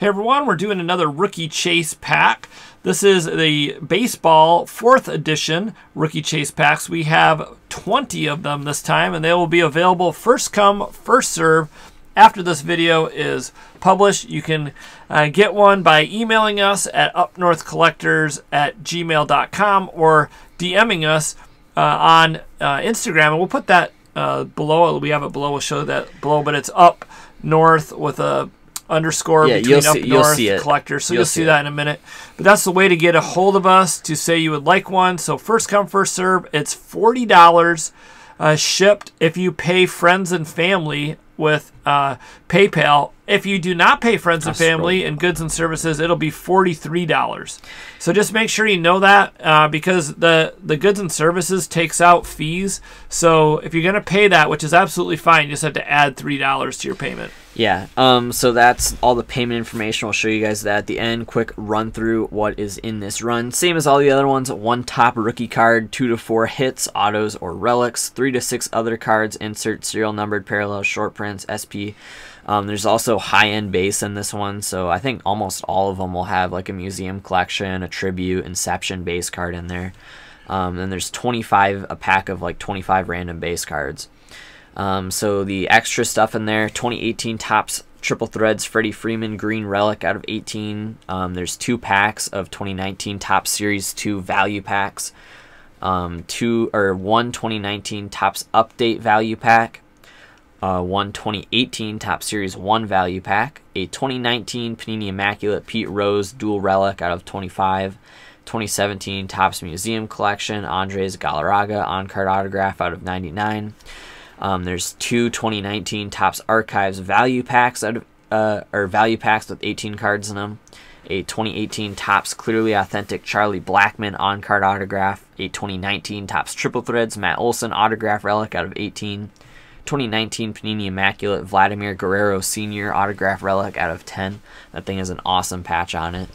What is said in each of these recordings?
Hey everyone, we're doing another Rookie Chase pack. This is the baseball fourth edition Rookie Chase packs. We have 20 of them this time and they will be available first come, first serve. After this video is published, you can uh, get one by emailing us at upnorthcollectors at gmail.com or DMing us uh, on uh, Instagram. And we'll put that uh, below. We have it below. We'll show that below, but it's up north with a underscore yeah, between up see, north collector. So you'll, you'll see, see that in a minute. But that's the way to get a hold of us to say you would like one. So first come, first serve. It's forty dollars uh, shipped if you pay friends and family with uh, PayPal. If you do not pay friends and family and goods and services, it'll be forty-three dollars. So just make sure you know that uh, because the the goods and services takes out fees. So if you're gonna pay that, which is absolutely fine, you just have to add three dollars to your payment. Yeah. Um, so that's all the payment information. I'll show you guys that at the end. Quick run through what is in this run. Same as all the other ones. One top rookie card, two to four hits, autos or relics, three to six other cards, insert serial numbered parallel short prints, SP um, there's also high-end bass in this one, so I think almost all of them will have like a museum collection, a tribute, Inception bass card in there. Um, and there's 25 a pack of like 25 random base cards. Um, so the extra stuff in there, 2018 tops triple threads Freddie Freeman Green Relic out of 18. Um, there's two packs of 2019 top series two value packs, um, two or one 2019 tops update value pack, a uh, 2018 Top Series 1 value pack, a 2019 Panini Immaculate Pete Rose dual relic out of 25, 2017 Topps Museum Collection, Andres Galarraga on card autograph out of 99. Um, there's two 2019 Topps Archives value packs out of uh, or value packs with 18 cards in them. A 2018 Topps Clearly Authentic Charlie Blackman on card autograph. A 2019 Topps Triple Threads Matt Olson autograph relic out of 18. 2019 Panini Immaculate Vladimir Guerrero Sr. autograph relic out of 10. That thing has an awesome patch on it.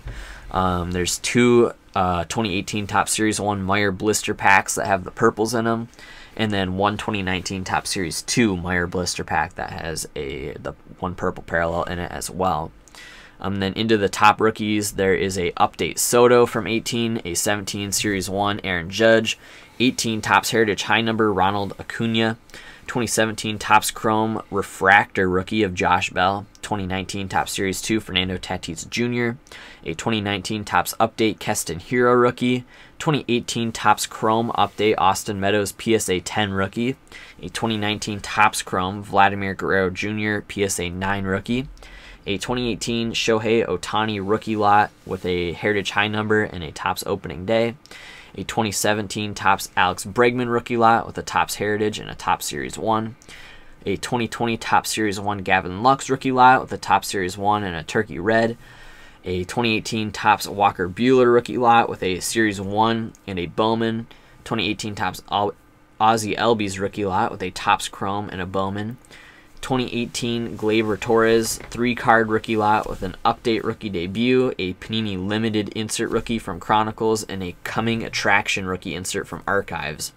Um, there's two uh, 2018 Top Series 1 Meyer blister packs that have the purples in them. And then one 2019 Top Series 2 Meyer blister pack that has a the one purple parallel in it as well. Um, then into the top rookies, there is a update Soto from 18, a 17 Series 1 Aaron Judge, 18 Tops Heritage High Number Ronald Acuna, 2017 Topps Chrome Refractor Rookie of Josh Bell, 2019 Top Series 2 Fernando Tatis Jr., a 2019 Topps Update Keston Hero Rookie, 2018 Topps Chrome Update Austin Meadows PSA 10 Rookie, a 2019 Topps Chrome Vladimir Guerrero Jr. PSA 9 Rookie, a 2018 Shohei Otani Rookie Lot with a Heritage High number and a Topps Opening Day, a 2017 Tops Alex Bregman rookie lot with a Tops Heritage and a Top Series 1, a 2020 Top Series 1 Gavin Lux rookie lot with a Top Series 1 and a Turkey Red, a 2018 Tops Walker Bueller rookie lot with a Series 1 and a Bowman, 2018 Tops Ozzy Elby's rookie lot with a Tops Chrome and a Bowman, 2018 Glaber Torres, three card rookie lot with an update rookie debut, a Panini Limited insert rookie from Chronicles, and a Coming Attraction rookie insert from Archives.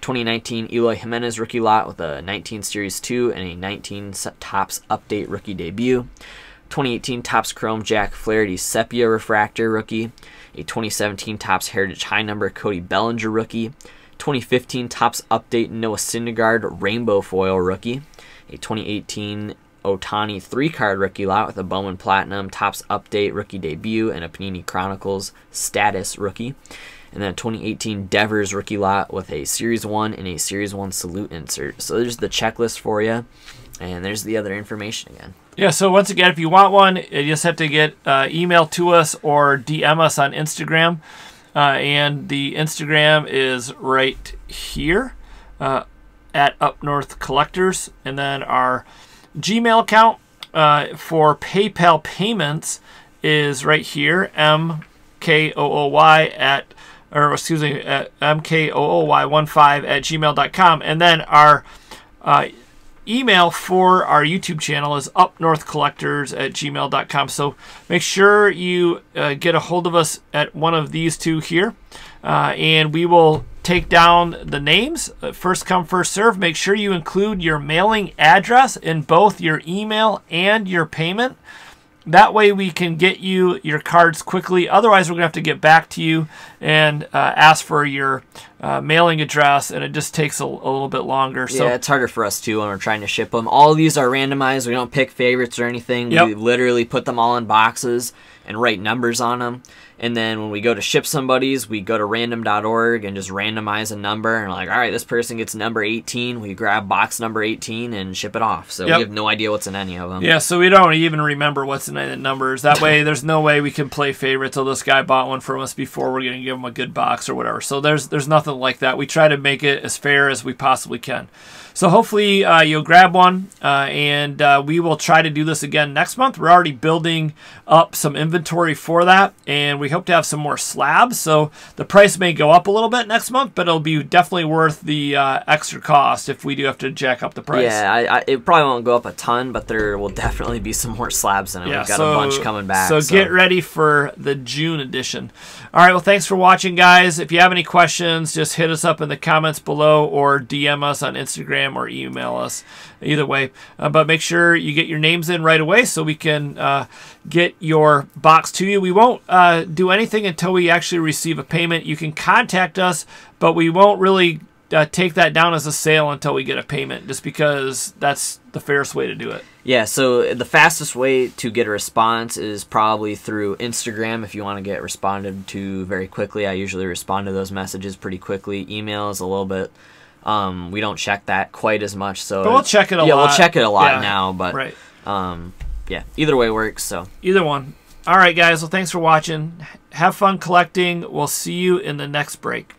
2019 Eloy Jimenez rookie lot with a 19 Series 2 and a 19 Tops update rookie debut. 2018 Tops Chrome Jack Flaherty Sepia Refractor rookie. A 2017 Tops Heritage High Number Cody Bellinger rookie. 2015 Tops Update Noah Syndergaard Rainbow Foil rookie a 2018 Otani three card rookie lot with a Bowman Platinum, Tops Update rookie debut, and a Panini Chronicles status rookie. And then a 2018 Devers rookie lot with a Series 1 and a Series 1 salute insert. So there's the checklist for you. And there's the other information again. Yeah, so once again, if you want one, you just have to get uh, email to us or DM us on Instagram. Uh, and the Instagram is right here. Uh, at Up North Collectors. And then our Gmail account uh, for PayPal payments is right here, mkooy at, or excuse me, at mkooy15 at gmail.com. And then our uh, email for our YouTube channel is upnorthcollectors at gmail.com. So make sure you uh, get a hold of us at one of these two here, uh, and we will take down the names. Uh, first come, first serve. Make sure you include your mailing address in both your email and your payment. That way we can get you your cards quickly. Otherwise, we're going to have to get back to you and uh, ask for your uh, mailing address, and it just takes a, a little bit longer. So. Yeah, it's harder for us too when we're trying to ship them. All these are randomized. We don't pick favorites or anything. Yep. We literally put them all in boxes and write numbers on them. And then when we go to ship somebody's, we go to random.org and just randomize a number. And like, all right, this person gets number 18. We grab box number 18 and ship it off. So yep. we have no idea what's in any of them. Yeah, so we don't even remember what's in any the numbers. That way, there's no way we can play favorites. So this guy bought one from us before. We're going to give him a good box or whatever. So there's there's nothing like that. We try to make it as fair as we possibly can. So hopefully uh, you'll grab one, uh, and uh, we will try to do this again next month. We're already building up some inventory for that, and we hope to have some more slabs. So the price may go up a little bit next month, but it'll be definitely worth the uh, extra cost if we do have to jack up the price. Yeah, I, I, it probably won't go up a ton, but there will definitely be some more slabs in it. Yeah, We've got so, a bunch coming back. So, so get ready for the June edition. All right, well, thanks for watching, guys. If you have any questions, just hit us up in the comments below or DM us on Instagram or email us. Either way, uh, but make sure you get your names in right away so we can uh, get your box to you. We won't uh, do anything until we actually receive a payment. You can contact us, but we won't really uh, take that down as a sale until we get a payment, just because that's the fairest way to do it. Yeah, so the fastest way to get a response is probably through Instagram if you want to get responded to very quickly. I usually respond to those messages pretty quickly. Emails a little bit. Um, we don't check that quite as much, so but we'll check it a yeah, lot. Yeah, we'll check it a lot yeah, now, but right. Um, yeah, either way works. So either one. All right, guys. Well, thanks for watching. Have fun collecting. We'll see you in the next break.